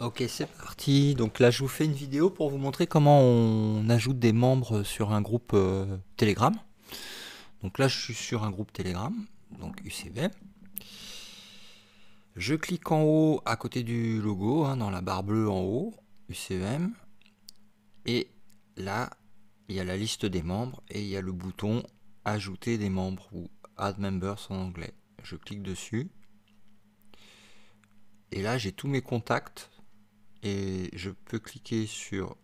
Ok, c'est parti. Donc là, je vous fais une vidéo pour vous montrer comment on ajoute des membres sur un groupe euh, Telegram. Donc là, je suis sur un groupe Telegram, donc UCVM. Je clique en haut à côté du logo, hein, dans la barre bleue en haut, UCM. Et là, il y a la liste des membres et il y a le bouton Ajouter des membres ou Add Members en anglais. Je clique dessus. Et là, j'ai tous mes contacts et je peux cliquer sur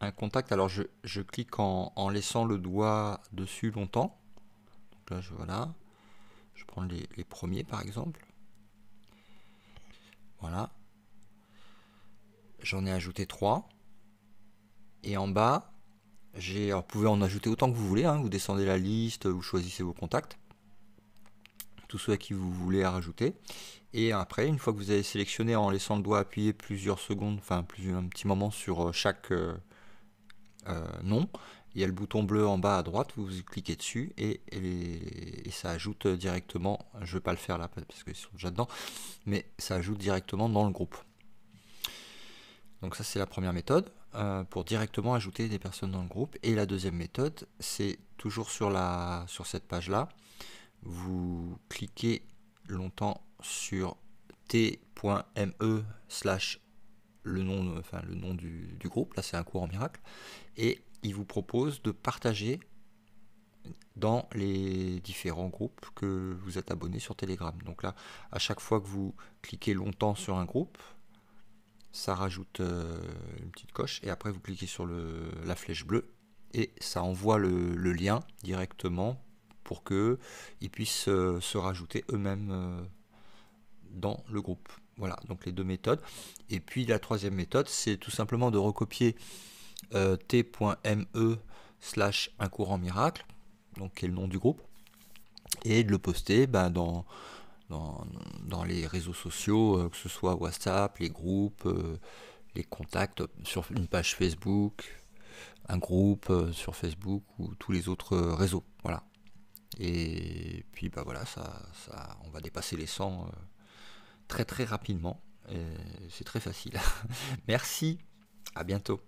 un contact. Alors je, clique en, laissant le doigt dessus longtemps. Donc là je voilà. Je prends les, premiers par exemple. Voilà. J'en ai ajouté trois. Et en bas, j'ai. vous pouvez en ajouter autant que vous voulez, hein. vous descendez la liste, vous choisissez vos contacts tout ce à qui vous voulez rajouter. Et après, une fois que vous avez sélectionné en laissant le doigt appuyer plusieurs secondes, enfin plus, un petit moment sur euh, chaque euh, euh, nom, il y a le bouton bleu en bas à droite, vous cliquez dessus et, ça ajoute directement, je ne vais pas le faire là parce qu'ils sont déjà dedans, mais ça ajoute directement dans le groupe. Donc ça c'est la première méthode pour directement ajouter des personnes dans le groupe. Et la deuxième méthode, c'est toujours sur, la, sur cette page là, vous cliquez longtemps sur t.me slash le nom, enfin, le nom du, groupe, là c'est un cours en miracle, et il vous propose de partager dans les différents groupes que vous êtes abonné sur Telegram. Donc là, à chaque fois que vous cliquez longtemps sur un groupe, ça rajoute euh, une petite coche, et après vous cliquez sur le, la flèche bleue, et ça envoie le lien directement pour qu'ils puissent euh, se rajouter eux-mêmes euh, dans le groupe. Voilà, donc les deux méthodes. Et puis la troisième méthode, c'est tout simplement de recopier euh, t.me slash un courant miracle, donc qui est le nom du groupe, et de le poster ben, dans, dans, les réseaux sociaux, que ce soit WhatsApp, les groupes, les contacts, sur une page Facebook, un groupe sur Facebook ou tous les autres réseaux. Voilà. Et puis bah voilà, ça, ça, on va dépasser les 100 euh, très très rapidement. C'est très facile. Merci, à bientôt.